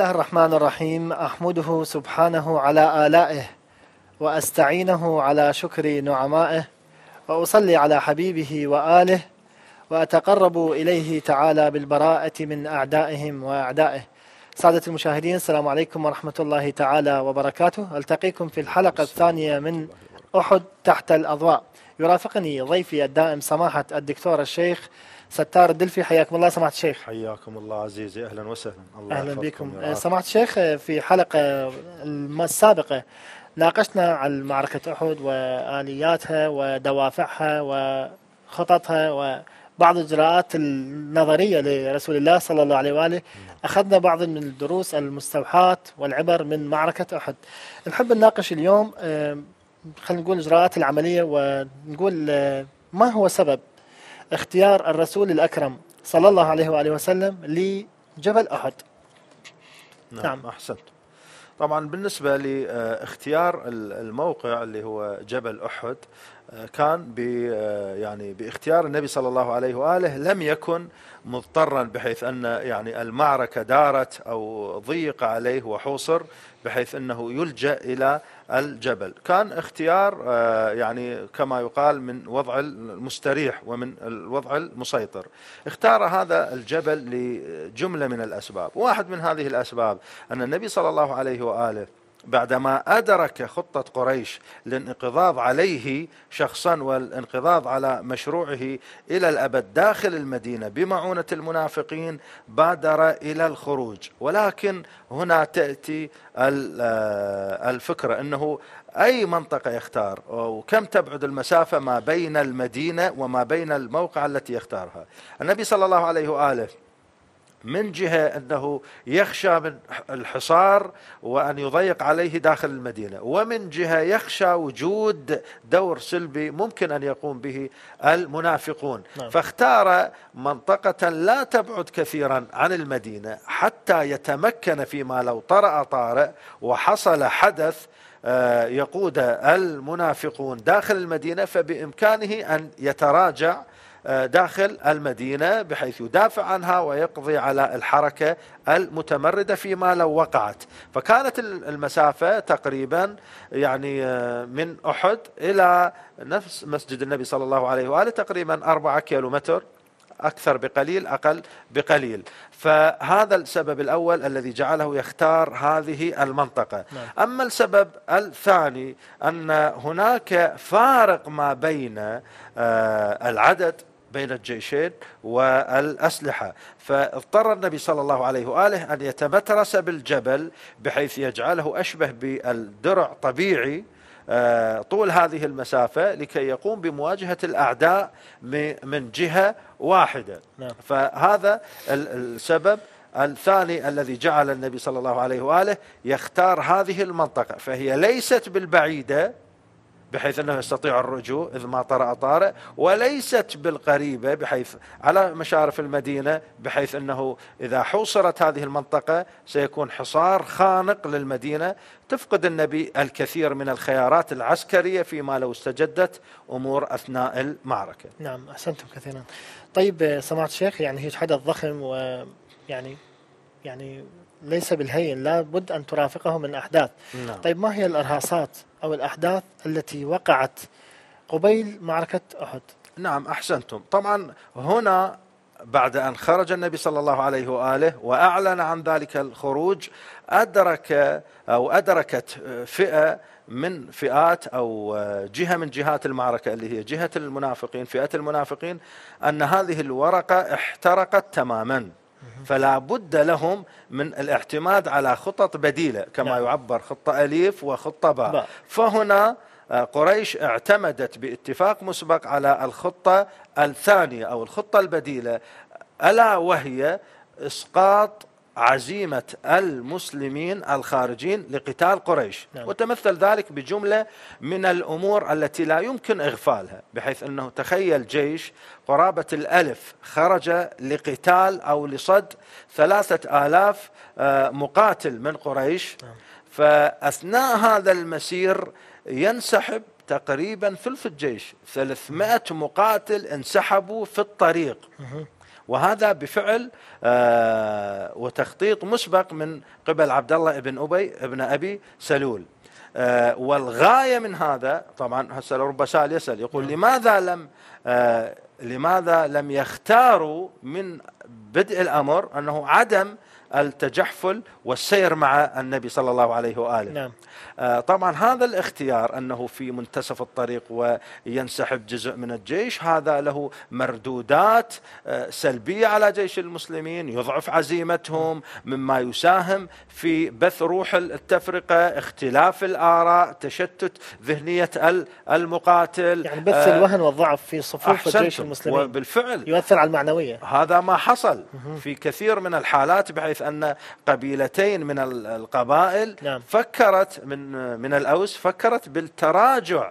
الله الرحمن الرحيم أحمده سبحانه على آلائه وأستعينه على شكر نعمائه وأصلي على حبيبه وآله وأتقرب إليه تعالى بالبراءة من أعدائهم وأعدائه سعادة المشاهدين السلام عليكم ورحمة الله تعالى وبركاته ألتقيكم في الحلقة الثانية من أحد تحت الأضواء يرافقني ضيفي الدائم سماحة الدكتور الشيخ ستار الدلفي حياكم الله سماحه الشيخ حياكم الله عزيزي اهلا وسهلا الله اهلا بكم أه، سماحه الشيخ أه، في حلقه السابقه ناقشنا عن معركه احد والياتها ودوافعها وخططها و بعض الإجراءات النظرية لرسول الله صلى الله عليه وآله نعم. أخذنا بعض من الدروس المستوحاة والعبر من معركة أحد نحب نناقش اليوم أه، خلينا نقول الإجراءات العملية ونقول ما هو سبب اختيار الرسول الأكرم صلى الله عليه وآله وسلم لجبل أحد نعم, نعم. أحسنت طبعا بالنسبة لاختيار الموقع اللي هو جبل أحد آه، كان ب آه، يعني باختيار النبي صلى الله عليه واله لم يكن مضطرا بحيث ان يعني المعركه دارت او ضيق عليه وحوصر بحيث انه يلجا الى الجبل كان اختيار آه، يعني كما يقال من وضع المستريح ومن الوضع المسيطر اختار هذا الجبل لجملة من الأسباب واحد من هذه الأسباب أن النبي صلى الله عليه وآله بعدما أدرك خطة قريش للانقضاض عليه شخصا والانقضاض على مشروعه إلى الأبد داخل المدينة بمعونة المنافقين بادر إلى الخروج ولكن هنا تأتي آه، الفكرة أنه أي منطقة يختار وكم تبعد المسافة ما بين المدينة وما بين الموقع التي يختارها النبي صلى الله عليه وآله من جهة أنه يخشى من الحصار وأن يضيق عليه داخل المدينة ومن جهة يخشى وجود دور سلبي ممكن أن يقوم به المنافقون نعم. فاختار منطقة لا تبعد كثيرا عن المدينة حتى يتمكن فيما لو طرأ طارئ وحصل حدث آه، يقود المنافقون داخل المدينة فبإمكانه أن يتراجع داخل المدينة بحيث يدافع عنها ويقضي على الحركة المتمردة فيما لو وقعت فكانت المسافة تقريبا يعني آه، من أحد إلى نفس مسجد النبي صلى الله عليه وآله تقريبا أربعة كيلومتر أكثر بقليل أقل بقليل فهذا السبب الأول الذي جعله يختار هذه المنطقة نعم. أما السبب الثاني أن هناك فارق ما بين آه، العدد بين الجيشين والأسلحة فاضطر النبي صلى الله عليه وآله أن يتمترس بالجبل بحيث يجعله أشبه بالدرع طبيعي آه، طول هذه المسافة لكي يقوم بمواجهة الأعداء من جهة واحدة نعم. فهذا السبب الثاني الذي جعل النبي صلى الله عليه وآله يختار هذه المنطقة فهي ليست بالبعيدة بحيث أنه يستطيع الرجوع إذ ما طرأ طارئ وليست بالقريبة بحيث على مشارف المدينة بحيث أنه إذا حوصرت هذه المنطقة سيكون حصار خانق للمدينة تفقد النبي الكثير من الخيارات العسكرية فيما لو استجدت أمور أثناء المعركة نعم أحسنتم كثيرا طيب آه، سمعت الشيخ يعني هي حدث ضخم ويعني يعني ليس بالهين لابد أن ترافقه من أحداث نعم. طيب ما هي الإرهاصات أو الأحداث التي وقعت قبيل معركة أحد نعم أحسنتم طبعا هنا بعد أن خرج النبي صلى الله عليه وآله وأعلن عن ذلك الخروج أدرك أو أدركت فئة من فئات أو جهة من جهات المعركة اللي هي جهة المنافقين فئة المنافقين أن هذه الورقة احترقت تماما فلا بد لهم من الاعتماد على خطط بديلة كما نعم. يعبر خطة أليف وخطة باء با. فهنا آه، قريش اعتمدت باتفاق مسبق على الخطة الثانية أو الخطة البديلة ألا وهي إسقاط عزيمة المسلمين الخارجين لقتال قريش نعم. وتمثل ذلك بجملة من الأمور التي لا يمكن إغفالها بحيث أنه تخيل جيش قرابة الألف خرج لقتال أو لصد ثلاثة آلاف آه، مقاتل من قريش نعم. فأثناء هذا المسير ينسحب تقريبا ثلث الجيش 300 مقاتل انسحبوا في الطريق وهذا بفعل آه، وتخطيط مسبق من قبل عبد الله بن ابي ابن ابي سلول آه، والغايه من هذا طبعا هسه رب سال يسال يقول نعم. لماذا لم آه، لماذا لم يختاروا من بدء الامر انه عدم التجحفل والسير مع النبي صلى الله عليه واله. نعم. آه، طبعا هذا الاختيار انه في منتصف الطريق وينسحب جزء من الجيش هذا له مردودات آه، سلبيه على جيش المسلمين، يضعف عزيمتهم مما يساهم في بث روح التفرقه، اختلاف الاراء، تشتت ذهنيه المقاتل يعني بث آه، الوهن والضعف في صفوف جيش المسلمين بالفعل يؤثر على المعنويه هذا ما حصل في كثير من الحالات بحيث أن قبيلتين من القبائل نعم. فكرت من من الأوس فكرت بالتراجع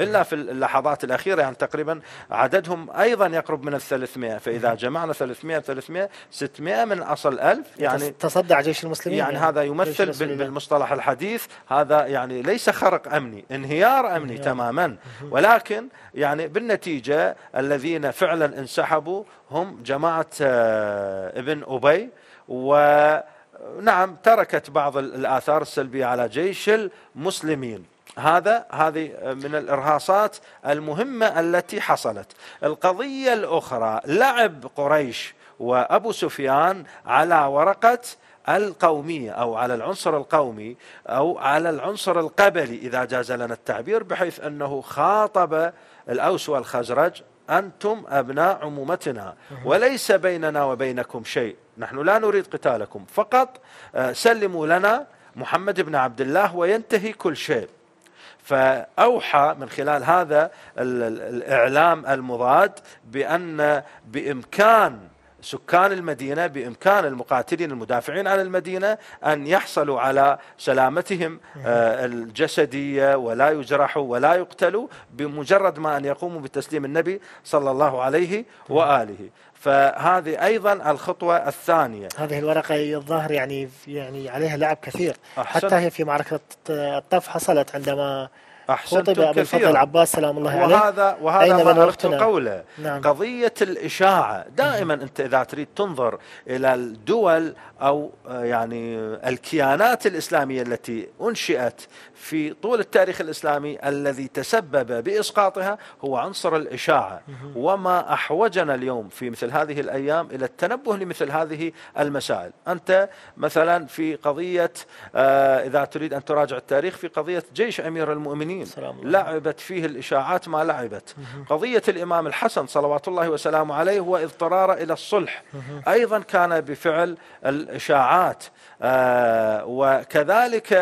إلا في اللحظات الأخيرة يعني تقريبا عددهم أيضا يقرب من ال 300 فإذا نعم. جمعنا 300 300 600 من أصل 1000 يعني تصدع جيش المسلمين يعني, يعني هذا يمثل بالمصطلح الحديث هذا يعني ليس خرق أمني انهيار أمني تماما ولكن يعني بالنتيجة الذين فعلا انسحبوا هم جماعة آه، ابن أبي ونعم تركت بعض الآثار السلبية على جيش المسلمين هذا هذه من الارهاصات المهمه التي حصلت. القضيه الاخرى لعب قريش وابو سفيان على ورقه القوميه او على العنصر القومي او على العنصر القبلي اذا جاز لنا التعبير بحيث انه خاطب الاوس والخزرج أنتم أبناء عمومتنا وليس بيننا وبينكم شيء نحن لا نريد قتالكم فقط آه، سلموا لنا محمد بن عبد الله وينتهي كل شيء فأوحى من خلال هذا الإعلام المضاد بأن بإمكان سكان المدينة بإمكان المقاتلين المدافعين عن المدينة أن يحصلوا على سلامتهم آه، الجسدية ولا يجرحوا ولا يقتلوا بمجرد ما أن يقوموا بتسليم النبي صلى الله عليه وآله فهذه ايضا الخطوه الثانيه هذه الورقه الظاهر يعني يعني عليها لعب كثير أحسن. حتى هي في معركه الطف حصلت عندما خطب أبو الفضل العباس سلام الله عليه وهذا وهذا أين ما أردت قوله نعم. قضية الإشاعة دائما أنت إذا تريد تنظر إلى الدول أو آه، يعني الكيانات الإسلامية التي أنشئت في طول التاريخ الإسلامي الذي تسبب بإسقاطها هو عنصر الإشاعة وما أحوجنا اليوم في مثل هذه الأيام إلى التنبه لمثل هذه المسائل أنت مثلا في قضية آه، إذا تريد أن تراجع التاريخ في قضية جيش أمير المؤمنين لعبت فيه الإشاعات ما لعبت قضية الإمام الحسن صلوات الله وسلامه عليه واضطراره إلى الصلح أيضا كان بفعل الإشاعات آه، وكذلك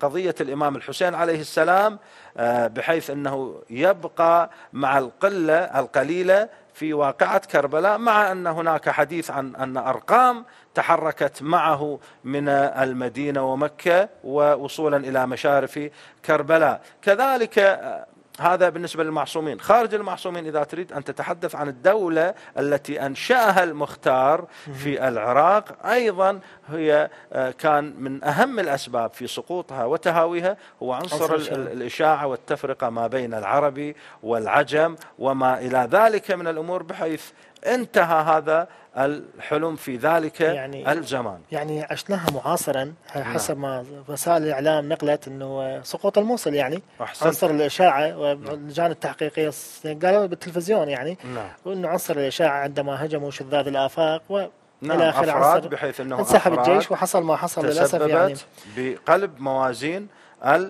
قضية قضية الإمام الحسين عليه السلام آه، بحيث أنه يبقى مع القلة القليلة في واقعة كربلاء مع أن هناك حديث عن أن أرقام تحركت معه من المدينة ومكة ووصولا إلى مشارف كربلاء كذلك آه، هذا بالنسبة للمعصومين خارج المعصومين إذا تريد أن تتحدث عن الدولة التي أنشأها المختار في العراق أيضا هي آه، كان من أهم الأسباب في سقوطها وتهاويها هو عنصر الإشاعة والتفرقة ما بين العربي والعجم وما إلى ذلك من الأمور بحيث انتهى هذا الحلم في ذلك يعني الزمان يعني عشناها معاصرا نعم. حسب ما وسائل الاعلام نقلت انه سقوط الموصل يعني أحسنت. عنصر الاشاعه نعم. واللجان التحقيقيه قالوا بالتلفزيون يعني نعم. وانه عنصر الاشاعه عندما هجموا شذاذ الافاق و نعم الى اخر بحيث انه انسحب الجيش وحصل ما حصل للاسف يعني بقلب موازين آه،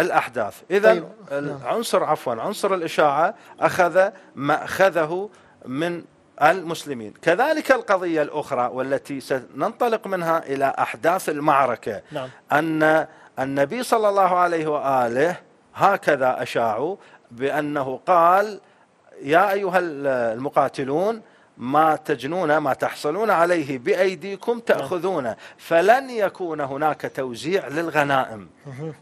الاحداث اذا طيب. أيوة. العنصر نعم. عفوا عنصر الاشاعه اخذ ماخذه من المسلمين كذلك القضية الأخرى والتي سننطلق منها إلى أحداث المعركة نعم. أن النبي صلى الله عليه وآله هكذا أشاعوا بأنه قال يا أيها المقاتلون ما تجنون ما تحصلون عليه بأيديكم نعم. تأخذونه فلن يكون هناك توزيع للغنائم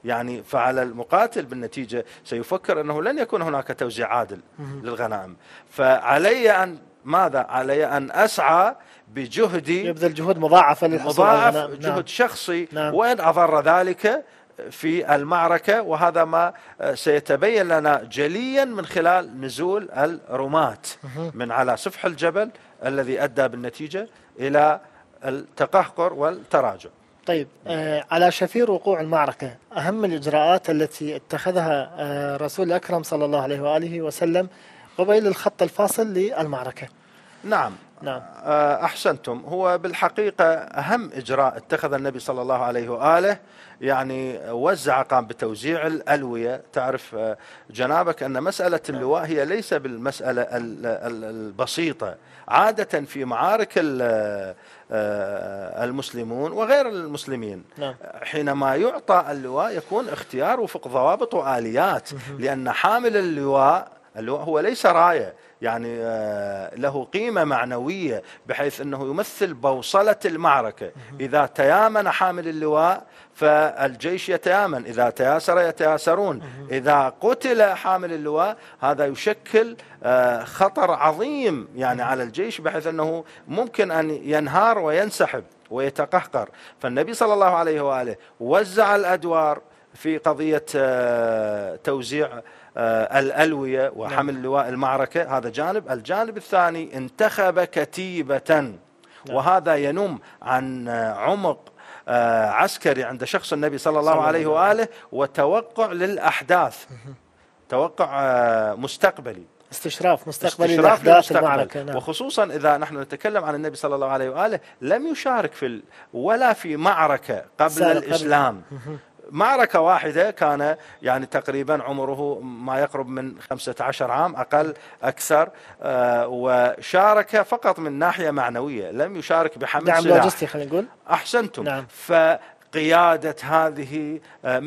يعني فعلى المقاتل بالنتيجة سيفكر أنه لن يكون هناك توزيع عادل للغنائم فعلي أن ماذا علي أن أسعى بجهدي يبذل جهود مضاعفة للحصول مضاعف جهد نعم. شخصي نعم. وإن أضر ذلك في المعركة وهذا ما آه، سيتبين لنا جليا من خلال نزول الرماة من على سفح الجبل الذي أدى بالنتيجة إلى التقهقر والتراجع طيب آه على شفير وقوع المعركة أهم الإجراءات التي اتخذها آه رسول أكرم صلى الله عليه وآله وسلم وبين الخط الفاصل للمعركة نعم نعم آه، احسنتم هو بالحقيقه اهم اجراء اتخذ النبي صلى الله عليه واله يعني وزع قام بتوزيع الالويه تعرف آه، جنابك ان مساله نعم. اللواء هي ليس بالمساله البسيطه عاده في معارك آه، المسلمون وغير المسلمين نعم. حينما يعطى اللواء يكون اختيار وفق ضوابط واليات لان حامل اللواء هو ليس رايه يعني آه، له قيمه معنويه بحيث انه يمثل بوصله المعركه اذا تيامن حامل اللواء فالجيش يتيامن اذا تياسر يتياسرون اذا قتل حامل اللواء هذا يشكل آه، خطر عظيم يعني على الجيش بحيث انه ممكن ان ينهار وينسحب ويتقهقر فالنبي صلى الله عليه واله وزع الادوار في قضيه آه، توزيع آه، الألوية وحمل نعم. لواء المعركة هذا جانب الجانب الثاني انتخب كتيبة نعم. وهذا ينم عن عمق آه، عسكري عند شخص النبي صلى الله عليه وآله وتوقع للأحداث توقع آه، مستقبلي استشراف مستقبلي استشراف لاحداث المعركه نعم. وخصوصا اذا نحن نتكلم عن النبي صلى الله عليه واله لم يشارك في ولا في معركه قبل الاسلام قبل. معركة واحدة كان يعني تقريبا عمره ما يقرب من 15 عام أقل أكثر آه، وشارك فقط من ناحية معنوية لم يشارك بحمل نعم سلاح لوجستي خلينا نقول أحسنتم نعم. ف قيادة هذه آه،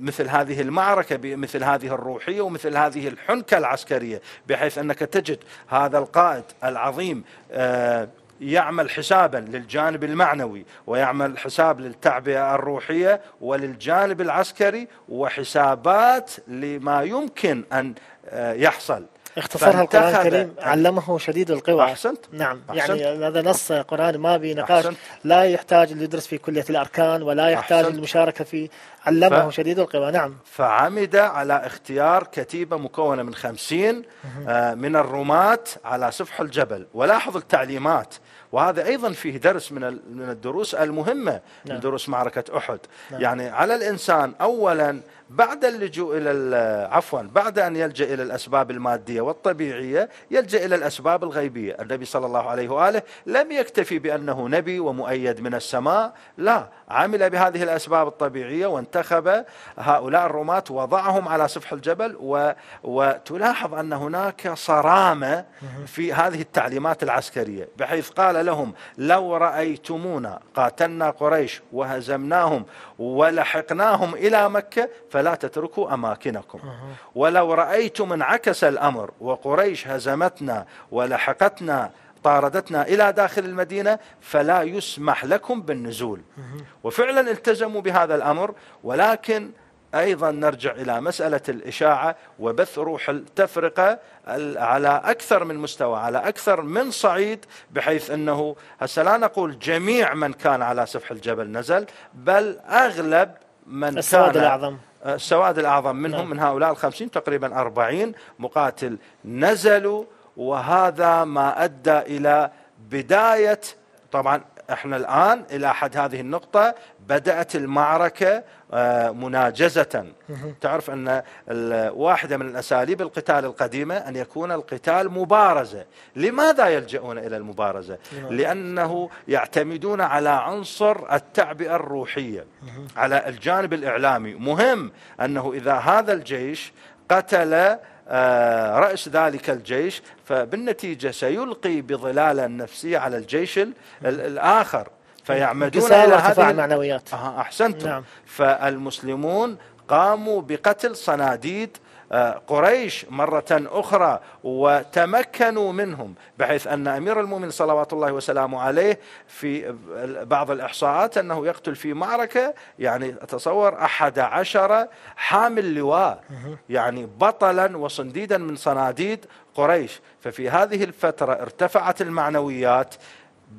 مثل هذه المعركة بمثل هذه الروحية ومثل هذه الحنكة العسكرية بحيث أنك تجد هذا القائد العظيم آه، يعمل حسابا للجانب المعنوي ويعمل حساب للتعبئة الروحية وللجانب العسكري وحسابات لما يمكن أن آه، يحصل اختصرها القرآن الكريم علمه شديد القوى أحسنت نعم يعني أحسنت يعني هذا نص قرآن ما بنقاش لا يحتاج اللي يدرس في كلية الأركان ولا يحتاج للمشاركة المشاركة في علمه ف... شديد القوى نعم فعمد على اختيار كتيبة مكونة من خمسين آه من الرماة على سفح الجبل ولاحظ التعليمات وهذا ايضا فيه درس من من الدروس المهمه نعم. من دروس معركه احد نعم. يعني على الانسان اولا بعد اللجوء الى عفوا بعد ان يلجا الى الاسباب الماديه والطبيعيه يلجا الى الاسباب الغيبيه، النبي صلى الله عليه واله لم يكتفي بانه نبي ومؤيد من السماء، لا، عمل بهذه الاسباب الطبيعيه وانتخب هؤلاء الرماة وضعهم على سفح الجبل و وتلاحظ ان هناك صرامه في هذه التعليمات العسكريه بحيث قال لهم لو رايتمونا قاتلنا قريش وهزمناهم ولحقناهم الى مكه فلا فلا تتركوا أماكنكم ولو رأيتم انعكس الأمر وقريش هزمتنا ولحقتنا طاردتنا إلى داخل المدينة فلا يسمح لكم بالنزول وفعلا التزموا بهذا الأمر ولكن أيضا نرجع إلى مسألة الإشاعة وبث روح التفرقة على أكثر من مستوى على أكثر من صعيد بحيث أنه هسه لا نقول جميع من كان على سفح الجبل نزل بل أغلب من السواد كان الأعظم السواد الأعظم منهم من هؤلاء الخمسين تقريبا أربعين مقاتل نزلوا وهذا ما أدى إلى بداية طبعا احنا الآن إلى حد هذه النقطة بدأت المعركة آه، مناجزة تعرف أن واحدة من الأساليب القتال القديمة أن يكون القتال مبارزة لماذا يلجؤون إلى المبارزة؟ نعم. لأنه يعتمدون على عنصر التعبئة الروحية على الجانب الإعلامي مهم أنه إذا هذا الجيش قتل آه، رأس ذلك الجيش فبالنتيجة سيلقي بظلالة نفسية على الجيش الآخر فيعمدون إلى ارتفاع المعنويات أه أحسنتم نعم. فالمسلمون قاموا بقتل صناديد آه، قريش مرة أخرى وتمكنوا منهم بحيث أن أمير المؤمنين صلوات الله وسلامه عليه في بعض الإحصاءات أنه يقتل في معركة يعني أتصور أحد عشر حامل لواء يعني بطلا وصنديدا من صناديد قريش ففي هذه الفترة ارتفعت المعنويات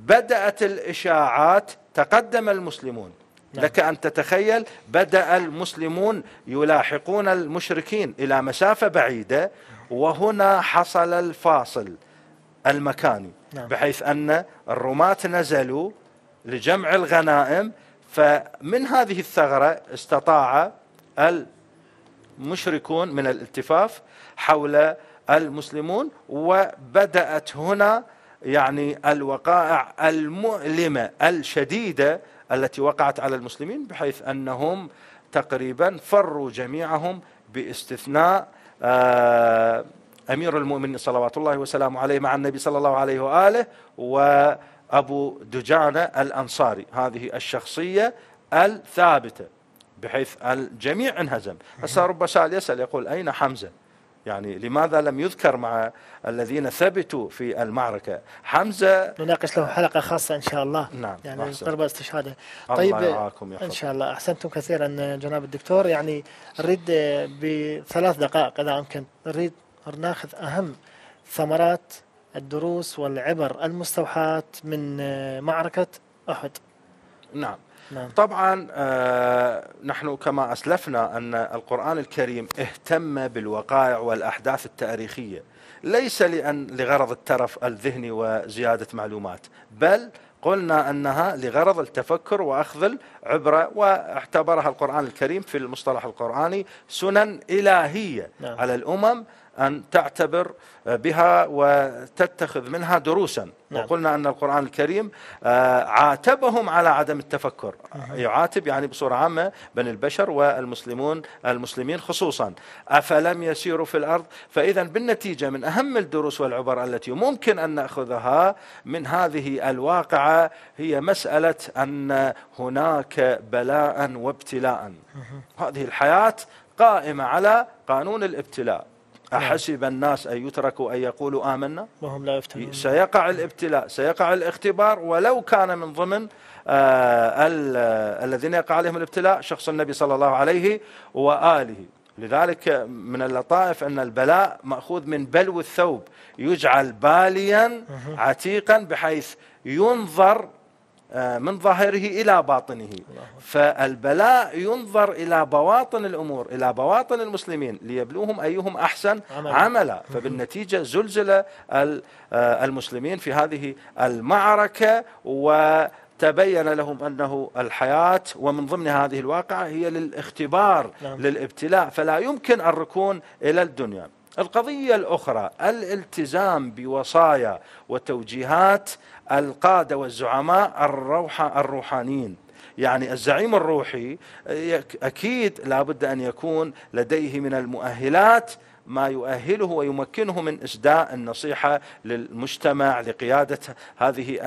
بدأت الإشاعات تقدم المسلمون نعم. لك أن تتخيل بدأ المسلمون يلاحقون المشركين إلى مسافة بعيدة وهنا حصل الفاصل المكاني نعم. بحيث أن الرماة نزلوا لجمع الغنائم فمن هذه الثغرة استطاع المشركون من الالتفاف حول المسلمون وبدأت هنا يعني الوقائع المؤلمة الشديدة التي وقعت على المسلمين بحيث أنهم تقريبا فروا جميعهم باستثناء آه، أمير المؤمنين صلوات الله وسلامه عليه مع النبي صلى الله عليه وآله وأبو دجانة الأنصاري هذه الشخصية الثابتة بحيث الجميع انهزم هسه رب سائل يسأل يقول أين حمزة يعني لماذا لم يذكر مع الذين ثبتوا في المعركة حمزة نناقش له حلقة خاصة إن شاء الله نعم يعني ضربة استشهاده طيب الله إن شاء الله أحسنتم كثيرا جناب الدكتور يعني نريد بثلاث دقائق إذا أمكن نريد ناخذ أهم ثمرات الدروس والعبر المستوحاة من معركة أحد نعم نعم. طبعا آه، نحن كما أسلفنا أن القرآن الكريم اهتم بالوقائع والأحداث التاريخية ليس لأن لغرض الترف الذهني وزيادة معلومات بل قلنا انها لغرض التفكر واخذ العبره واعتبرها القران الكريم في المصطلح القراني سنن الهيه نعم. على الامم أن تعتبر بها وتتخذ منها دروسا نعم. وقلنا أن القرآن الكريم آه، عاتبهم على عدم التفكر يعاتب يعني بصورة عامة بني البشر والمسلمون المسلمين خصوصا أفلم يسيروا في الأرض فإذا بالنتيجة من أهم الدروس والعبر التي ممكن أن نأخذها من هذه الواقعة هي مسألة أن هناك بلاء وابتلاء هذه الحياة قائمة على قانون الابتلاء نعم. أحسب الناس أن يتركوا أن يقولوا آمنا وهم لا يفتنون سيقع الابتلاء سيقع الاختبار ولو كان من ضمن آه، الذين يقع عليهم الابتلاء شخص النبي صلى الله عليه وآله لذلك من اللطائف أن البلاء مأخوذ من بلو الثوب يجعل باليا عتيقا بحيث ينظر آه، من ظاهره إلى باطنه فالبلاء ينظر إلى بواطن الأمور إلى بواطن المسلمين ليبلوهم أيهم أحسن عملا, عملا. فبالنتيجة زلزل آه، المسلمين في هذه المعركة و تبين لهم انه الحياه ومن ضمن هذه الواقعه هي للاختبار نعم. للابتلاء فلا يمكن الركون الى الدنيا القضية الأخرى الالتزام بوصايا وتوجيهات القادة والزعماء الروحة الروحانيين يعني الزعيم الروحي أكيد لابد أن يكون لديه من المؤهلات ما يؤهله ويمكنه من إسداء النصيحة للمجتمع لقيادة هذه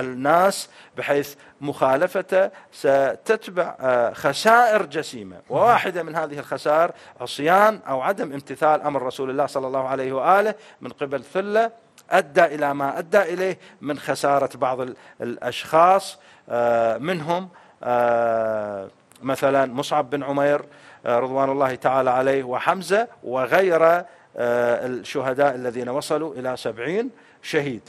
الناس بحيث مخالفته ستتبع آه، خسائر جسيمة وواحدة من هذه الخسائر عصيان أو عدم امتثال أمر رسول الله صلى الله عليه وآله من قبل ثلة أدى إلى ما أدى إليه من خسارة بعض الأشخاص آه، منهم آه، مثلا مصعب بن عمير رضوان الله تعالى عليه وحمزة وغير آه، الشهداء الذين وصلوا إلى سبعين شهيد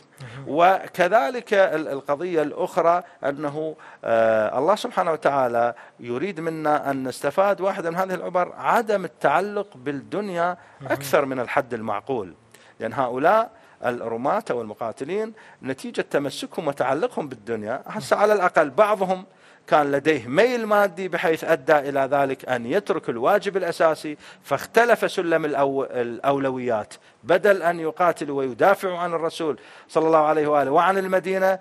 وكذلك القضية الأخرى أنه آه، الله سبحانه وتعالى يريد منا أن نستفاد واحدة من هذه العبر عدم التعلق بالدنيا أكثر من الحد المعقول لأن هؤلاء الرماة والمقاتلين نتيجة تمسكهم وتعلقهم بالدنيا على الأقل بعضهم كان لديه ميل مادي بحيث ادى الى ذلك ان يترك الواجب الاساسي فاختلف سلم الأو... الاولويات بدل ان يقاتل ويدافع عن الرسول صلى الله عليه واله وعن المدينه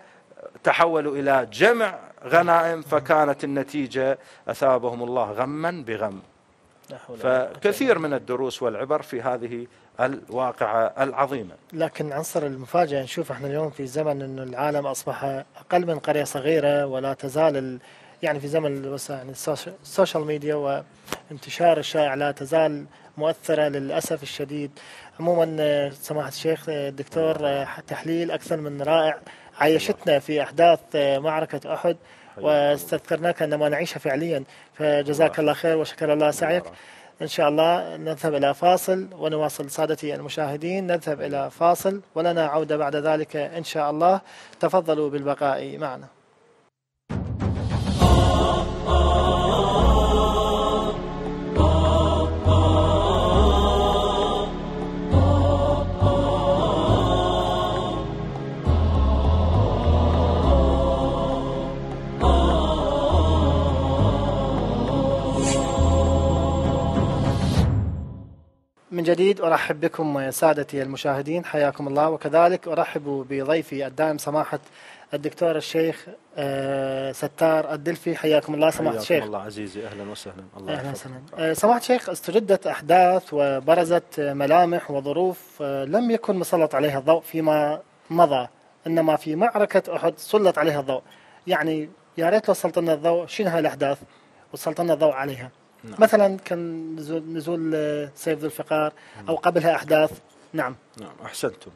تحولوا الى جمع غنائم فكانت النتيجه اثابهم الله غما بغم فكثير من الدروس والعبر في هذه الواقعة العظيمة لكن عنصر المفاجأة نشوف احنا اليوم في زمن أن العالم أصبح أقل من قرية صغيرة ولا تزال ال... يعني في زمن يعني السوشيال ميديا وانتشار الشائع لا تزال مؤثرة للأسف الشديد عموما سماحة الشيخ الدكتور تحليل أكثر من رائع عيشتنا في أحداث معركة أحد واستذكرناك أنما نعيشها فعليا فجزاك الله خير وشكر الله سعيك إن شاء الله نذهب إلى فاصل ونواصل سادتي المشاهدين نذهب إلى فاصل ولنا عودة بعد ذلك إن شاء الله تفضلوا بالبقاء معنا جديد أرحب بكم سادتي المشاهدين حياكم الله وكذلك أرحب بضيفي الدائم سماحة الدكتور الشيخ آه، ستار الدلفي حياكم الله سماحة الشيخ حياكم الله عزيزي أهلا وسهلا الله أهلا وسهلا آه، سماحة الشيخ استجدت أحداث وبرزت ملامح وظروف آه، لم يكن مسلط عليها الضوء فيما مضى إنما في معركة أحد سلط عليها الضوء يعني يا ريت لو سلطنا الضوء شنو هالأحداث وسلطنا الضوء عليها نعم. مثلا كان نزول نزول آه، سيف ذو الفقار نعم. او قبلها احداث نعم نعم احسنتم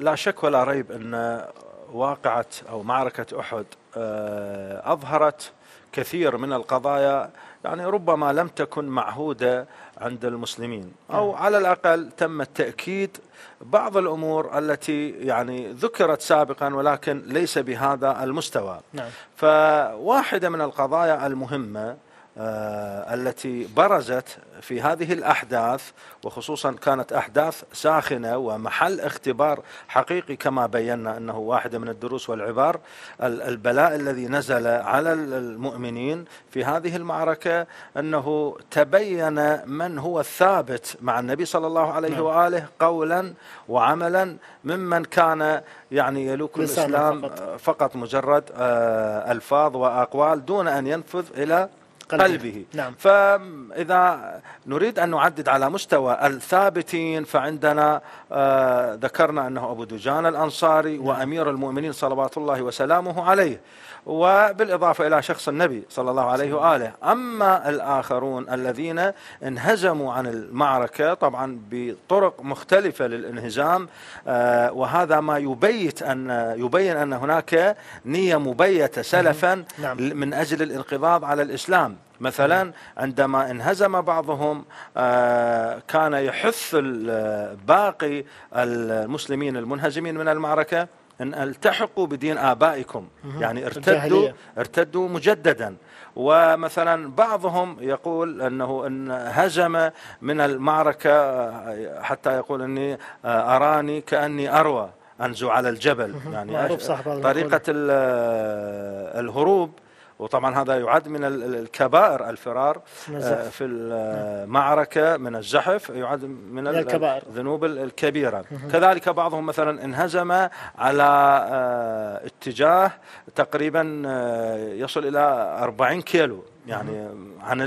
لا شك ولا ريب ان واقعه او معركه احد آه، اظهرت كثير من القضايا يعني ربما لم تكن معهوده عند المسلمين او نعم. على الاقل تم التاكيد بعض الامور التي يعني ذكرت سابقا ولكن ليس بهذا المستوى نعم. فواحده من القضايا المهمه آه، التي برزت في هذه الاحداث وخصوصا كانت احداث ساخنه ومحل اختبار حقيقي كما بينا انه واحده من الدروس والعبار البلاء الذي نزل على المؤمنين في هذه المعركه انه تبين من هو الثابت مع النبي صلى الله عليه نعم. واله قولا وعملا ممن كان يعني يلوك الاسلام فقط, فقط مجرد آه، الفاظ واقوال دون ان ينفذ الى قلبه, قلبه. نعم. فإذا نريد أن نعدد على مستوى الثابتين فعندنا آه ذكرنا أنه أبو دجان الأنصاري نعم. وأمير المؤمنين صلوات الله وسلامه عليه وبالإضافة إلى شخص النبي صلى الله عليه وآله أما الآخرون الذين انهزموا عن المعركة طبعا بطرق مختلفة للانهزام آه، وهذا ما يبيت أن يبين أن هناك نية مبيتة سلفا نعم. من أجل الانقضاض على الإسلام مثلا نعم. عندما انهزم بعضهم آه، كان يحث الباقي المسلمين المنهزمين من المعركة ان التحقوا بدين ابائكم يعني ارتدوا ارتدوا مجددا ومثلا بعضهم يقول انه ان هجم من المعركه حتى يقول اني آه، اراني كاني اروى انزو على الجبل يعني طريقه آه، الهروب وطبعا هذا يعد من الكبائر الفرار آه، في المعركة من الزحف يعد من الذنوب الكبيرة كذلك بعضهم مثلا انهزم على آه، اتجاه تقريبا آه، يصل إلى 40 كيلو يعني عن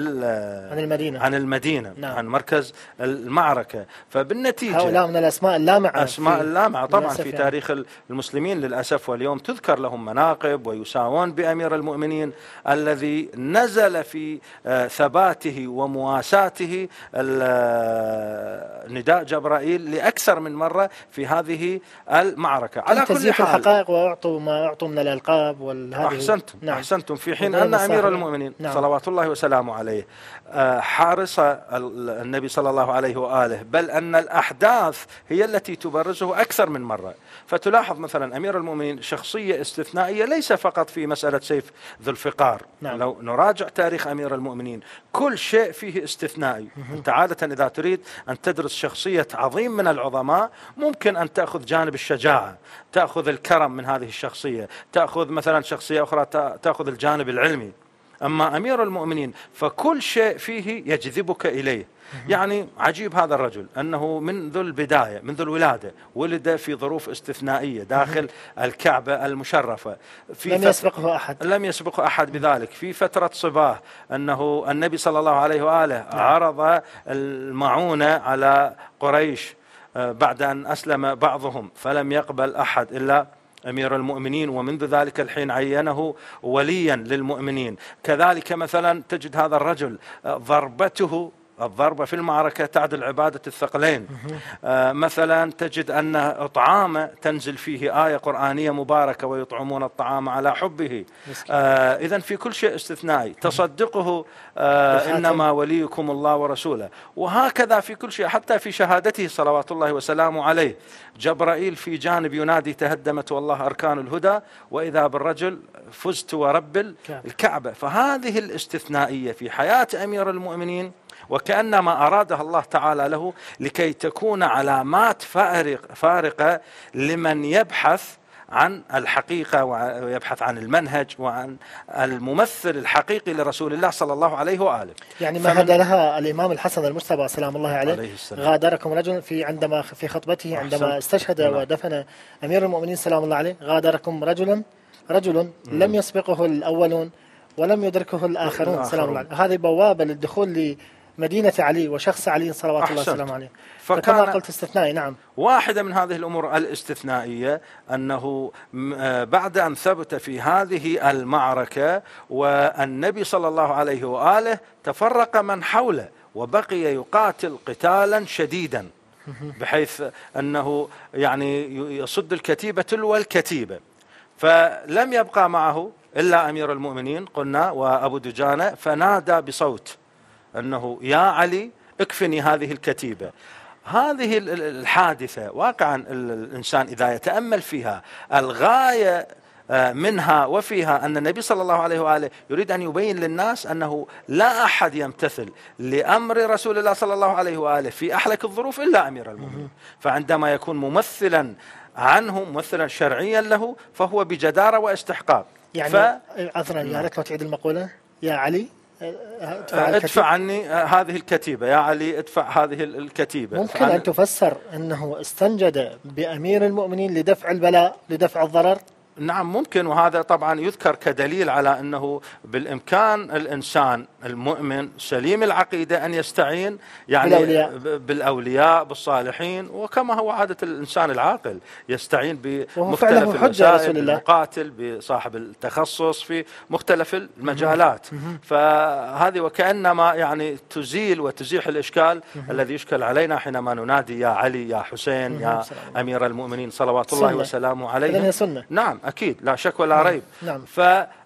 عن المدينه عن المدينه نعم. عن مركز المعركه فبالنتيجه هؤلاء من الاسماء اللامعه اسماء اللامعه طبعا في يعني. تاريخ المسلمين للاسف واليوم تذكر لهم مناقب ويساوون بامير المؤمنين الذي نزل في آه، ثباته ومواساته آه، نداء جبرائيل لاكثر من مره في هذه المعركه على كل حال الحقائق واعطوا ما اعطوا من الالقاب والهذه احسنتم نعم. احسنتم في حين ان امير المؤمنين نعم. صلوات صلوات الله وسلامه عليه آه، حارس النبي صلى الله عليه واله بل ان الاحداث هي التي تبرزه اكثر من مره فتلاحظ مثلا امير المؤمنين شخصيه استثنائيه ليس فقط في مساله سيف ذو الفقار نعم. لو نراجع تاريخ امير المؤمنين كل شيء فيه استثنائي انت عاده اذا تريد ان تدرس شخصيه عظيم من العظماء ممكن ان تاخذ جانب الشجاعه تاخذ الكرم من هذه الشخصيه تاخذ مثلا شخصيه اخرى تاخذ الجانب العلمي أما أمير المؤمنين فكل شيء فيه يجذبك إليه يعني عجيب هذا الرجل أنه منذ البداية منذ الولادة ولد في ظروف استثنائية داخل الكعبة المشرفة في لم يسبقه أحد لم يسبقه أحد بذلك في فترة صباه أنه النبي صلى الله عليه وآله عرض المعونة على قريش آه، بعد أن أسلم بعضهم فلم يقبل أحد إلا امير المؤمنين ومنذ ذلك الحين عينه وليا للمؤمنين كذلك مثلا تجد هذا الرجل آه، ضربته الضربة في المعركة تعدل عبادة الثقلين آه مثلا تجد أن إطعام تنزل فيه آية قرآنية مباركة ويطعمون الطعام على حبه آه إذا في كل شيء استثنائي تصدقه آه إنما وليكم الله ورسوله وهكذا في كل شيء حتى في شهادته صلوات الله وسلامه عليه جبرائيل في جانب ينادي تهدمت والله أركان الهدى وإذا بالرجل فزت ورب الكعبة فهذه الاستثنائية في حياة أمير المؤمنين وكأنما أرادها الله تعالى له لكي تكون علامات فارق فارقة لمن يبحث عن الحقيقة ويبحث عن المنهج وعن الممثل الحقيقي لرسول الله صلى الله عليه وآله يعني ما هذا لها الإمام الحسن المجتبى سلام الله عليه عليه السلام. غادركم رجل في عندما في خطبته عندما استشهد نعم. ودفن أمير المؤمنين سلام الله عليه غادركم رجل رجل لم يسبقه الأولون ولم يدركه الآخرون سلام الله عليه هذه بوابة للدخول مدينة علي وشخص علي صلوات الله وسلامه عليه فكان قلت استثنائي نعم واحدة من هذه الأمور الاستثنائية أنه آه، بعد أن ثبت في هذه المعركة والنبي صلى الله عليه وآله تفرق من حوله وبقي يقاتل قتالا شديدا بحيث أنه يعني يصد الكتيبة تلو الكتيبة فلم يبقى معه إلا أمير المؤمنين قلنا وأبو دجانة فنادى بصوت انه يا علي اكفني هذه الكتيبه هذه الحادثه واقعا الانسان اذا يتامل فيها الغايه آه، منها وفيها ان النبي صلى الله عليه واله يريد ان يبين للناس انه لا احد يمتثل لامر رسول الله صلى الله عليه واله في احلك الظروف الا امير المؤمنين، فعندما يكون ممثلا عنه ممثلا شرعيا له فهو بجداره واستحقاق. يعني ف... عذرا يا ريت نعم. لو تعيد المقوله يا علي آه، ادفع, عني آه، هذه الكتيبة يا علي ادفع هذه الكتيبة ممكن أن تفسر أنه استنجد بأمير المؤمنين لدفع البلاء لدفع الضرر نعم ممكن وهذا طبعا يذكر كدليل على أنه بالإمكان الإنسان المؤمن سليم العقيدة أن يستعين يعني بالأولياء, بالأولياء بالصالحين وكما هو عادة الإنسان العاقل يستعين بمختلف المسائل المقاتل بصاحب التخصص في مختلف المجالات فهذه وكأنما يعني تزيل وتزيح الإشكال الذي يشكل علينا حينما ننادي يا علي يا حسين يا أمير المؤمنين صلوات الله وسلامه عليه نعم أكيد لا شك ولا نعم. ريب نعم. ف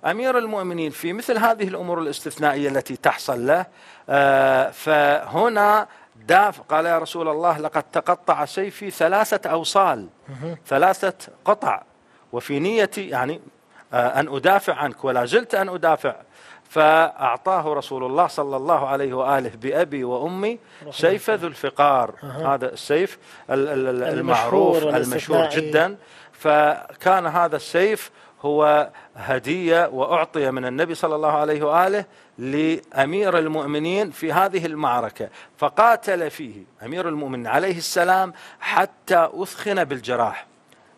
امير المؤمنين في مثل هذه الامور الاستثنائيه التي تحصل له آه، فهنا دافع قال يا رسول الله لقد تقطع سيفي ثلاثه اوصال ثلاثه قطع وفي نيتي يعني آه، ان ادافع عنك ولا زلت ان ادافع فأعطاه رسول الله صلى الله عليه وآله بأبي وأمي سيف ذو الفقار أه. هذا السيف المعروف المشهور جدا فكان هذا السيف هو هدية وأعطي من النبي صلى الله عليه وآله لأمير المؤمنين في هذه المعركة فقاتل فيه أمير المؤمنين عليه السلام حتى أثخن بالجراح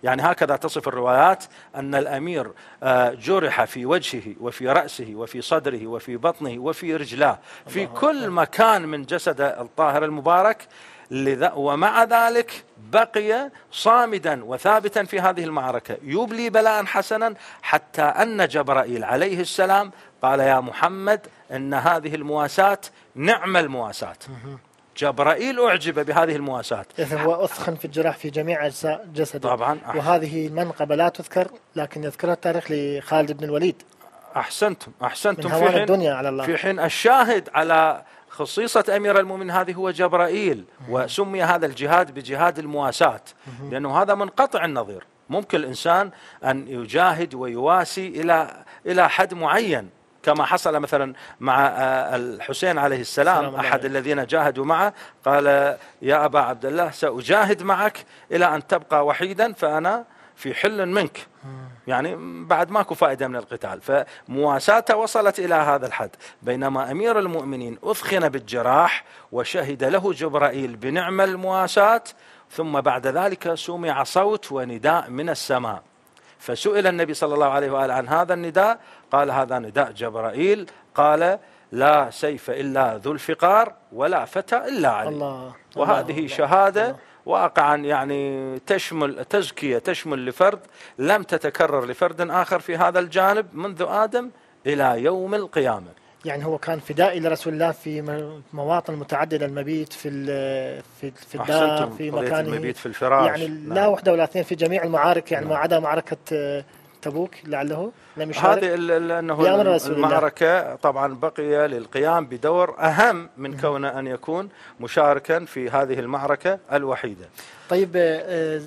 يعني هكذا تصف الروايات أن الأمير آه، جرح في وجهه وفي رأسه وفي صدره وفي بطنه وفي رجلاه في كل مكان من جسد الطاهر المبارك ومع ذلك بقي صامدا وثابتا في هذه المعركة يبلي بلاء حسنا حتى أن جبرائيل عليه السلام قال يا محمد إن هذه المواساة نعم المواساة جبرائيل أعجب بهذه المواساة إذا هو أثخن في الجراح في جميع أجزاء جسده طبعا وهذه المنقبة لا تذكر لكن يذكرها التاريخ لخالد بن الوليد أحسنتم أحسنتم من في حين الدنيا على الله في حين الشاهد على خصيصة أمير المؤمنين هذه هو جبرائيل وسمي هذا الجهاد بجهاد المواساة لأنه هذا منقطع النظير ممكن الإنسان أن يجاهد ويواسي إلى إلى حد معين كما حصل مثلا مع آه، الحسين عليه السلام أحد الذين جاهدوا معه قال يا أبا عبد الله سأجاهد معك إلى أن تبقى وحيدا فأنا في حل منك يعني بعد ماكو فائدة من القتال فمواساته وصلت إلى هذا الحد بينما أمير المؤمنين أثخن بالجراح وشهد له جبرائيل بنعم المواساة ثم بعد ذلك سمع صوت ونداء من السماء فسئل النبي صلى الله عليه وآله عن هذا النداء قال هذا نداء جبرائيل قال لا سيف إلا ذو الفقار ولا فتى إلا علي الله وهذه الله شهادة الله واقعا يعني تشمل تزكية تشمل لفرد لم تتكرر لفرد آخر في هذا الجانب منذ آدم إلى يوم القيامة يعني هو كان فدائي لرسول الله في مواطن متعدده المبيت في في في الدار في مكان المبيت في الفراش يعني لا نعم. وحده ولا اثنين في جميع المعارك يعني نعم. ما عدا معركه آه، تبوك لعله لم يشارك هذه لأنه المعركة طبعا بقي للقيام بدور أهم من كونه أن يكون مشاركا في هذه المعركة الوحيدة طيب آه،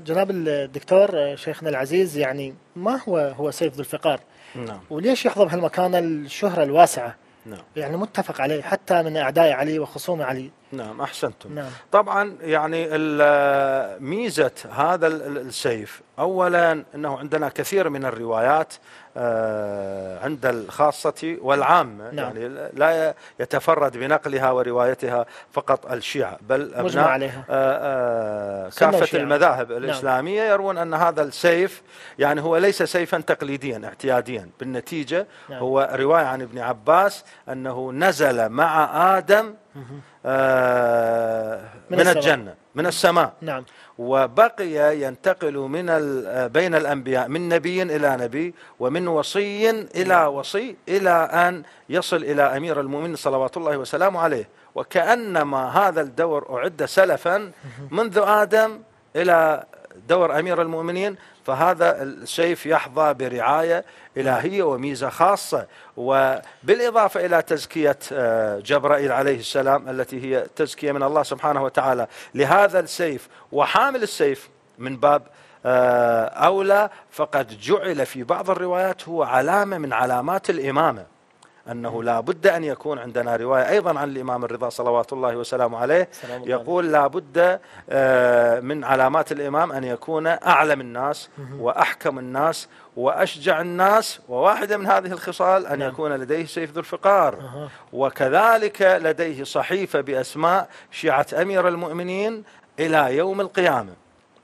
جناب الدكتور آه، شيخنا العزيز يعني ما هو هو سيف ذو الفقار نعم. وليش يحظى بهالمكانة الشهرة الواسعة نعم. يعني متفق عليه حتى من أعداء علي وخصوم علي نعم أحسنتم نعم. طبعا يعني ميزة هذا السيف أولا أنه عندنا كثير من الروايات آه، عند الخاصة والعامة نعم. يعني لا يتفرد بنقلها وروايتها فقط الشيعة بل أبناء آه، عليها. آه، كافة المذاهب نعم. الإسلامية نعم. يرون أن هذا السيف يعني هو ليس سيفا تقليديا اعتياديا بالنتيجة نعم. هو رواية عن ابن عباس أنه نزل مع آدم آه، من, من الجنة من السماء نعم وبقي ينتقل من آه، بين الأنبياء من نبي إلى نبي ومن وصي إلى نعم. وصي إلى أن يصل إلى أمير المؤمنين صلوات الله وسلامه عليه وكأنما هذا الدور أعد سلفا منذ آدم إلى دور أمير المؤمنين فهذا السيف يحظى برعاية إلهية وميزة خاصة وبالإضافة إلى تزكية آه، جبرائيل عليه السلام التي هي تزكية من الله سبحانه وتعالى لهذا السيف وحامل السيف من باب آه، أولى فقد جعل في بعض الروايات هو علامة من علامات الإمامة أنه لا بد أن يكون عندنا رواية أيضا عن الإمام الرضا صلوات الله وسلامه عليه يقول لا بد آه، من علامات الإمام أن يكون أعلم الناس وأحكم الناس وأشجع الناس وواحدة من هذه الخصال أن نعم. يكون لديه سيف ذو الفقار وكذلك لديه صحيفة بأسماء شيعة أمير المؤمنين إلى يوم القيامة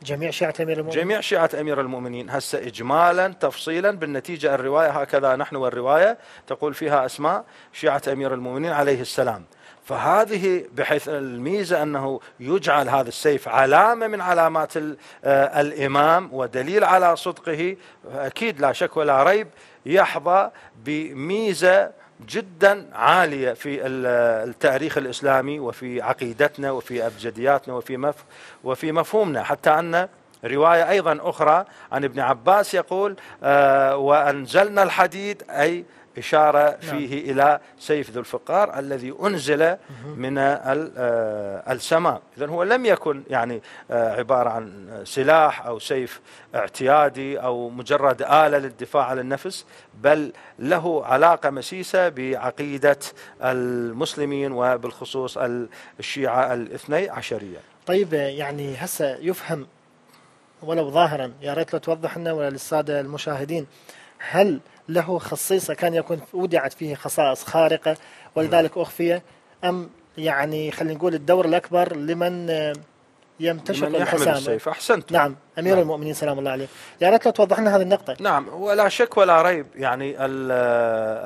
جميع شيعة أمير المؤمنين جميع شيعة أمير المؤمنين هسه إجمالا تفصيلا بالنتيجة الرواية هكذا نحن والرواية تقول فيها أسماء شيعة أمير المؤمنين عليه السلام فهذه بحيث الميزة أنه يجعل هذا السيف علامة من علامات آه، الإمام ودليل على صدقه أكيد لا شك ولا ريب يحظى بميزة جدا عالية في التاريخ الإسلامي وفي عقيدتنا وفي أبجدياتنا وفي, مف وفي مفهومنا حتى أن رواية أيضا أخرى عن ابن عباس يقول آه، وأنزلنا الحديد أي إشارة نعم. فيه إلى سيف ذو الفقار الذي أنزل من آه، السماء إذا هو لم يكن يعني آه، عبارة عن سلاح أو سيف اعتيادي أو مجرد آلة للدفاع عن النفس بل له علاقة مسيسة بعقيدة المسلمين وبالخصوص الشيعة الاثني عشرية طيب يعني هسه يفهم ولو ظاهرا يا ريت لو توضح لنا وللسادة المشاهدين هل له خصيصة كان يكون ودعت فيه خصائص خارقة ولذلك نعم. أخفي أم يعني خلينا نقول الدور الأكبر لمن آه، يمتشق من يحمل السيف أحسنت نعم أمير نعم. المؤمنين سلام الله عليه يا ريت لو توضح لنا هذه النقطة نعم ولا شك ولا ريب يعني آه،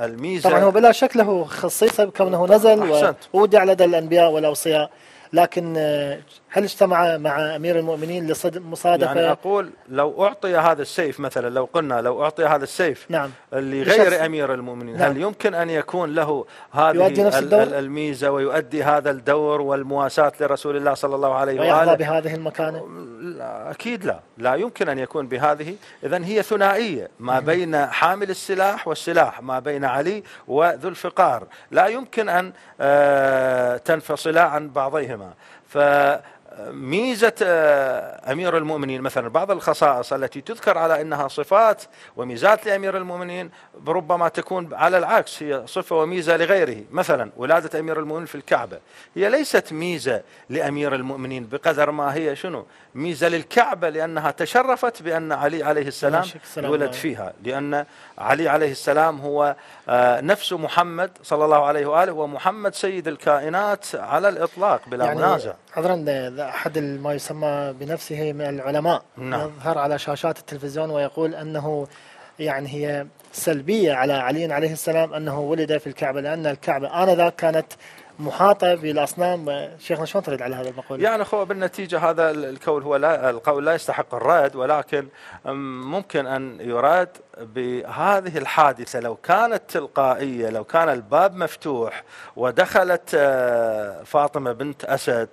الميزة طبعا هو بلا شك له خصيصة كونه نزل أحسنت. وودع لدى الأنبياء والأوصياء لكن آه، هل اجتمع مع امير المؤمنين لمصادفه يعني اقول لو اعطي هذا السيف مثلا لو قلنا لو اعطي هذا السيف نعم لغير امير المؤمنين نعم هل يمكن ان يكون له هذه يؤدي نفس الدور؟ الميزه ويؤدي هذا الدور والمواساه لرسول الله صلى الله عليه واله ويحظى بهذه المكانه؟ لا اكيد لا، لا يمكن ان يكون بهذه، اذا هي ثنائيه ما نعم. بين حامل السلاح والسلاح، ما بين علي وذو الفقار، لا يمكن ان آه، تنفصلا عن بعضيهما. ف ميزة آه، أمير المؤمنين مثلا بعض الخصائص التي تذكر على أنها صفات وميزات لأمير المؤمنين ربما تكون على العكس هي صفة وميزة لغيره مثلا ولادة أمير المؤمنين في الكعبة هي ليست ميزة لأمير المؤمنين بقدر ما هي شنو ميزة للكعبة لأنها تشرفت بأن علي عليه السلام ولد فيها لأن علي عليه السلام هو آه، نفس محمد صلى الله عليه وآله ومحمد سيد الكائنات على الإطلاق بلا يعني منازع حضرا أحد ما يسمى بنفسه من العلماء نعم. يظهر على شاشات التلفزيون ويقول أنه يعني هي سلبية على علي عليه السلام أنه ولد في الكعبة لأن الكعبة آنذاك كانت محاطه بالاصنام شيخنا شلون ترد على هذا المقول؟ يعني اخوه بالنتيجه هذا الكول هو لا القول لا يستحق الرد ولكن ممكن ان يراد بهذه الحادثه لو كانت تلقائيه لو كان الباب مفتوح ودخلت آه، فاطمه بنت اسد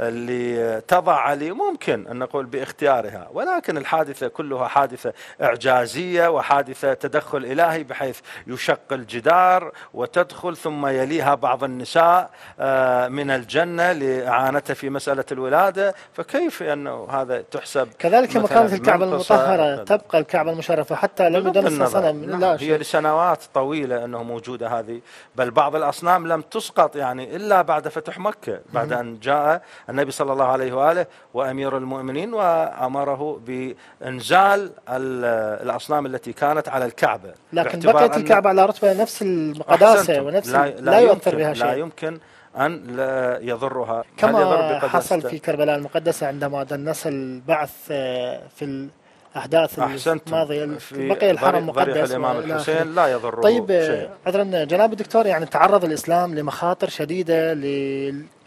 اللي تضع علي ممكن أن نقول باختيارها ولكن الحادثة كلها حادثة إعجازية وحادثة تدخل إلهي بحيث يشق الجدار وتدخل ثم يليها بعض النساء آه، من الجنة لإعانته في مسألة الولادة فكيف أنه هذا تحسب كذلك مكانة الكعبة المطهرة تبقى الكعبة المشرفة حتى لو يدنس صنم لا هي لسنوات طويلة أنه موجودة هذه بل بعض الأصنام لم تسقط يعني إلا بعد فتح مكة بعد أن جاء النبي صلى الله عليه وآله وأمير المؤمنين وأمره بإنزال الأصنام التي كانت على الكعبة لكن بقيت الكعبة على رتبة نفس المقداسة ونفس لا, لا, لا يؤثر بها شيء لا يمكن أن لا يضرها كما يضر حصل في كربلاء المقدسة عندما دنس البعث آه، في الاحداث الماضيه بقي الحرم مقدس الامام الحسين لا شيء طيب آه، عذرا جناب الدكتور يعني تعرض الاسلام لمخاطر شديده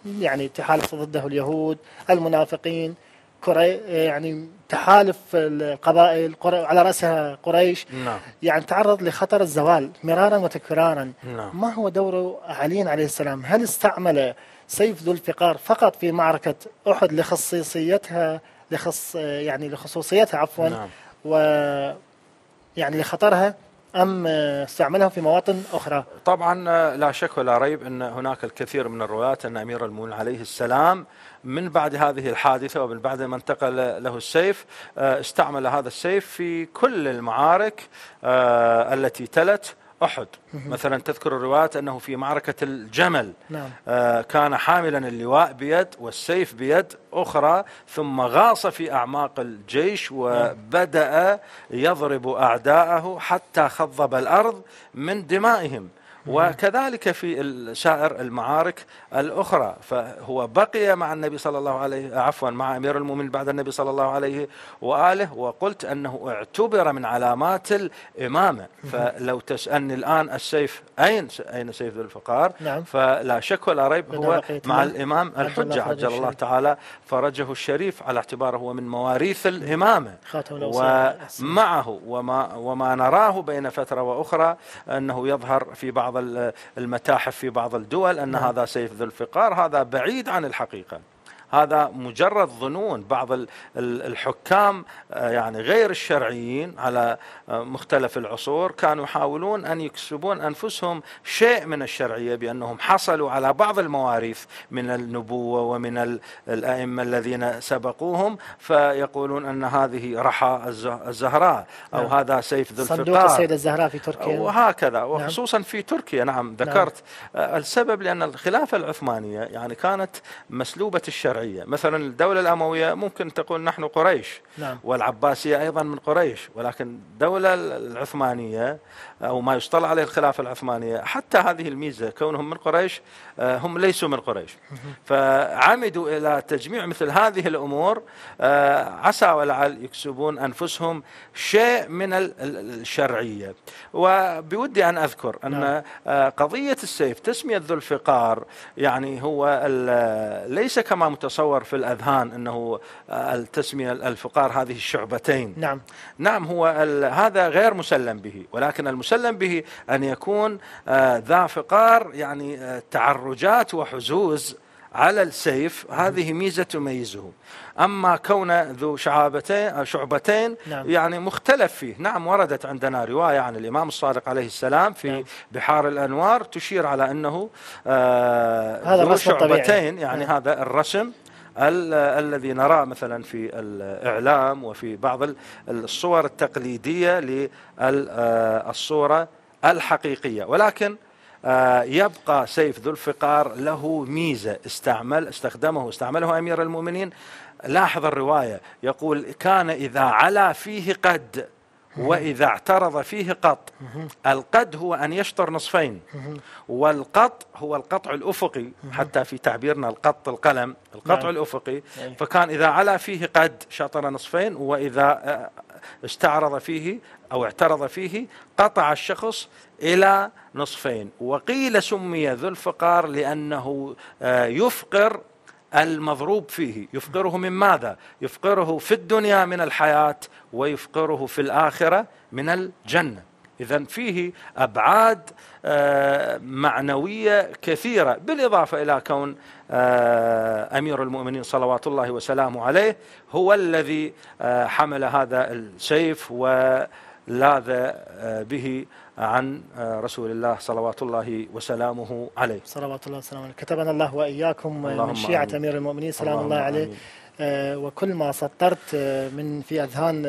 يعني تحالف ضده اليهود المنافقين كري يعني تحالف القبائل على رأسها قريش نعم. يعني تعرض لخطر الزوال مرارا وتكرارا نعم. ما هو دور علي عليه السلام هل استعمل سيف ذو الفقار فقط في معركة أحد لخصيصيتها لخص يعني لخصوصيتها عفوا نعم. و يعني لخطرها أم استعملها في مواطن أخرى طبعا آه، لا شك ولا ريب أن هناك الكثير من الرواة أن أمير المؤمنين عليه السلام من بعد هذه الحادثة ومن بعد ما انتقل له السيف آه، استعمل هذا السيف في كل المعارك آه، التي تلت أحد مثلا تذكر الروايات أنه في معركة الجمل نعم. آه كان حاملا اللواء بيد والسيف بيد أخرى ثم غاص في أعماق الجيش وبدأ يضرب أعداءه حتى خضب الأرض من دمائهم وكذلك في الشاعر المعارك الأخرى فهو بقي مع النبي صلى الله عليه عفوا مع أمير المؤمنين بعد النبي صلى الله عليه وآله وقلت أنه اعتبر من علامات الإمامة فلو تسألني الآن السيف أين أين سيف ذو الفقار نعم. فلا شك ولا ريب هو مع الإمام الحجة عجل الله تعالى فرجه الشريف على اعتباره هو من مواريث الإمامة ومعه وما, وما نراه بين فترة وأخرى أنه يظهر في بعض بعض المتاحف في بعض الدول ان نعم. هذا سيف ذو الفقار هذا بعيد عن الحقيقه هذا مجرد ظنون بعض الحكام آه، يعني غير الشرعيين على آه، مختلف العصور كانوا يحاولون أن يكسبون أنفسهم شيء من الشرعية بأنهم حصلوا على بعض المواريث من النبوة ومن الأئمة الذين سبقوهم فيقولون أن هذه رحى الزهراء أو نعم. هذا سيف ذو الفقار صندوق السيدة الزهراء في تركيا وهكذا نعم. وخصوصا في تركيا نعم ذكرت نعم. آه، السبب لأن الخلافة العثمانية يعني كانت مسلوبة الشرع الشرعية مثلا الدولة الأموية ممكن تقول نحن قريش نعم. والعباسية أيضا من قريش ولكن الدولة العثمانية أو ما يصطلح عليه الخلافة العثمانية حتى هذه الميزة كونهم من قريش آه، هم ليسوا من قريش فعمدوا إلى تجميع مثل هذه الأمور آه، عسى ولعل يكسبون أنفسهم شيء من الشرعية وبودي أن أذكر أن نعم. آه، قضية السيف تسمية ذو الفقار يعني هو ليس كما متصور يتصور في الأذهان أنه آه، التسمية الفقار هذه الشعبتين نعم نعم هو هذا غير مسلم به ولكن المسلم به أن يكون آه، ذا فقار يعني آه، تعرجات وحزوز على السيف هذه ميزة تميزه أما كون ذو شعابتين آه، شعبتين نعم. يعني مختلف فيه نعم وردت عندنا رواية عن الإمام الصادق عليه السلام في نعم. بحار الأنوار تشير على أنه آه هذا ذو شعبتين طبيعي. يعني نعم. هذا الرسم الذي نراه مثلا في الإعلام وفي بعض الصور التقليدية للصورة آه، الحقيقية ولكن آه، يبقى سيف ذو الفقار له ميزة استعمل استخدمه استعمله أمير المؤمنين لاحظ الرواية يقول كان إذا علا فيه قد وإذا اعترض فيه قط القد هو أن يشطر نصفين والقط هو القطع الأفقي حتى في تعبيرنا القط القلم القطع نعم. الأفقي نعم. فكان إذا علا فيه قد شطر نصفين وإذا آه، استعرض فيه أو اعترض فيه قطع الشخص إلى نصفين وقيل سمي ذو الفقار لأنه آه، يفقر المضروب فيه يفقره من ماذا يفقره في الدنيا من الحياة ويفقره في الآخرة من الجنة إذا فيه أبعاد آه، معنوية كثيرة بالإضافة إلى كون آه، أمير المؤمنين صلوات الله وسلامه عليه هو الذي آه، حمل هذا السيف ولاذ به عن رسول الله صلوات الله وسلامه عليه صلوات الله وسلامه عليه كتبنا الله وإياكم من شيعة أمير المؤمنين سلام الله عليه وكل ما سطرت من في أذهان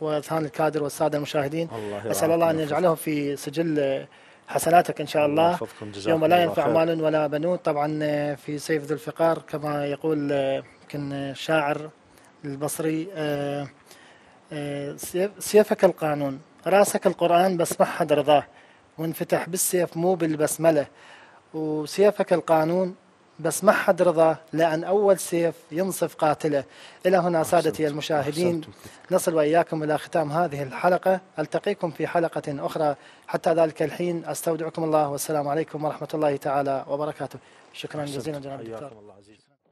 واذهان الكادر والساده المشاهدين الله اسال الله ان يجعله في سجل حسناتك ان شاء الله, الله يوم لا ينفع مال ولا بنون طبعا آه، في سيف ذو الفقار كما يقول آه، يمكن الشاعر آه، البصري سيفك القانون راسك القرآن بس ما حد رضاه وانفتح بالسيف مو بالبسملة وسيفك القانون بس ما حد رضى لأن أول سيف ينصف قاتله إلى هنا سادتي المشاهدين نصل وإياكم إلى ختام هذه الحلقة ألتقيكم في حلقة أخرى حتى ذلك الحين أستودعكم الله والسلام عليكم ورحمة الله تعالى وبركاته شكرا جزيلا جناب الدكتور